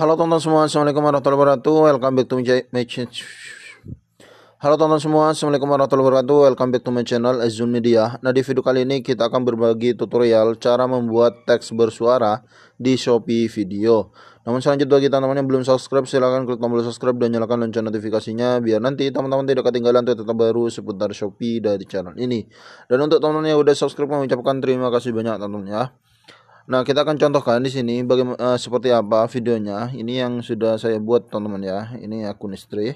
Halo teman-teman semua, Assalamualaikum warahmatullahi wabarakatuh Welcome back to my channel Halo teman-teman semua, Assalamualaikum warahmatullahi wabarakatuh Welcome back to my channel Azun Media Nah di video kali ini kita akan berbagi tutorial Cara membuat teks bersuara di Shopee Video Namun selanjutnya bagi teman-teman yang belum subscribe Silahkan klik tombol subscribe dan nyalakan lonceng notifikasinya Biar nanti teman-teman tidak ketinggalan tetap baru seputar Shopee dari channel ini Dan untuk teman-teman yang udah subscribe mengucapkan terima kasih banyak teman-teman ya Nah, kita akan contohkan di sini bagaimana uh, eh, seperti apa videonya. Ini yang sudah saya buat, teman-teman ya. Ini akun istri.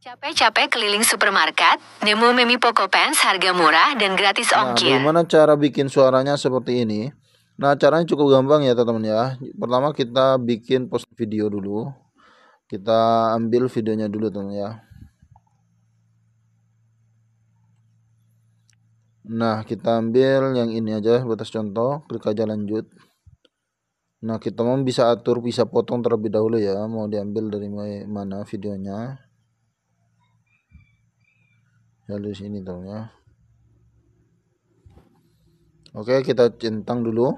Capek-capek keliling supermarket, nemu Mimi Poco Pants harga murah dan gratis nah, ongkir. Nah, gimana cara bikin suaranya seperti ini? Nah, caranya cukup gampang ya, teman-teman ya. Pertama kita bikin post video dulu. Kita ambil videonya dulu, teman-teman ya. Nah, kita ambil yang ini aja ya, batas contoh, klik aja lanjut. Nah, kita mau bisa atur, bisa potong terlebih dahulu ya, mau diambil dari mana videonya. Lalu ya, ini sini dong ya. Oke, kita centang dulu.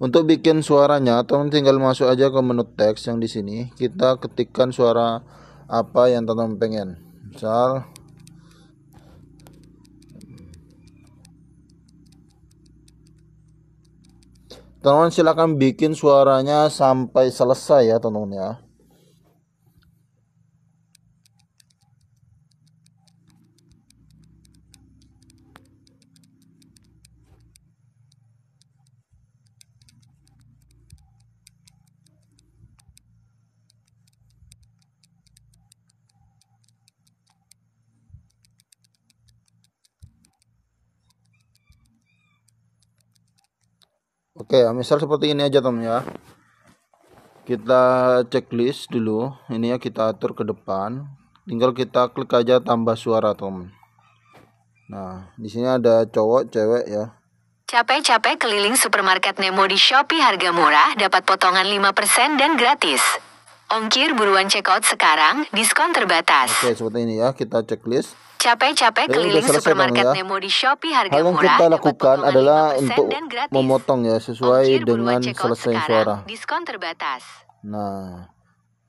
Untuk bikin suaranya, teman tinggal masuk aja ke menu teks yang di sini. Kita ketikkan suara apa yang teman pengen. Misal teman-teman silahkan bikin suaranya sampai selesai ya teman-teman ya Oke, misal seperti ini aja Tom ya. Kita checklist dulu. Ini ya kita atur ke depan. Tinggal kita klik aja tambah suara Tom. Nah, di sini ada cowok, cewek ya. Capek-capek keliling supermarket Nemo di Shopee harga murah dapat potongan 5% dan gratis. Ongkir buruan check out sekarang, diskon terbatas. Oke, seperti ini ya, kita checklist. Capek-capek keliling ya. supermarket ya. Nemo di Shopee harga Hal yang kita lakukan adalah untuk memotong ya sesuai Ongkir dengan selesai sekarang, suara. Diskon terbatas. Nah,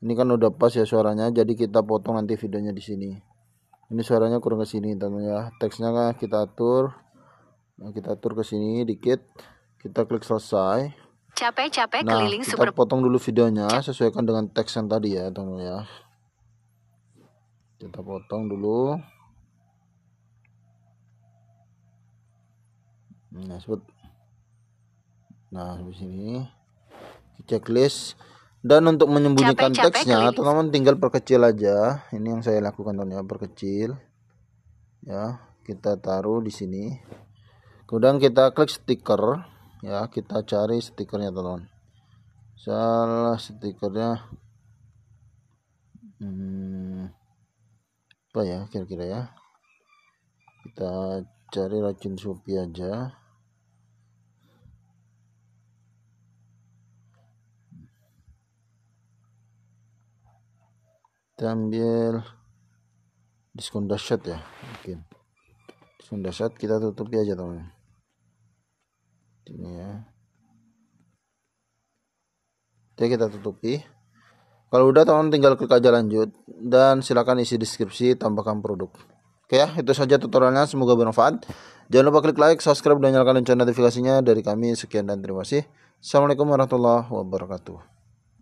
ini kan udah pas ya suaranya, jadi kita potong nanti videonya di sini. Ini suaranya kurang ke sini, teman ya. Teksnya kan kita atur. Nah, kita atur ke sini dikit. Kita klik selesai. Capek-capek nah, keliling kita super... potong dulu videonya sesuaikan dengan teks yang tadi ya, teman teman ya. Kita potong dulu. Nah, sebut. Nah, di sini checklist dan untuk menyembunyikan capek, teksnya, teman-teman tinggal perkecil aja. Ini yang saya lakukan, teman ya, perkecil. Ya, kita taruh di sini. Kemudian kita klik stiker ya kita cari stikernya teman salah stikernya hmm, apa ya kira-kira ya kita cari racun supi aja kita ambil diskon dasyat ya mungkin diskon dasyat kita tutupi aja teman-teman ini ya oke kita tutupi kalau udah teman tinggal klik aja lanjut dan silakan isi deskripsi tambahkan produk oke ya itu saja tutorialnya semoga bermanfaat jangan lupa klik like subscribe dan nyalakan lonceng notifikasinya dari kami sekian dan terima kasih assalamualaikum warahmatullahi wabarakatuh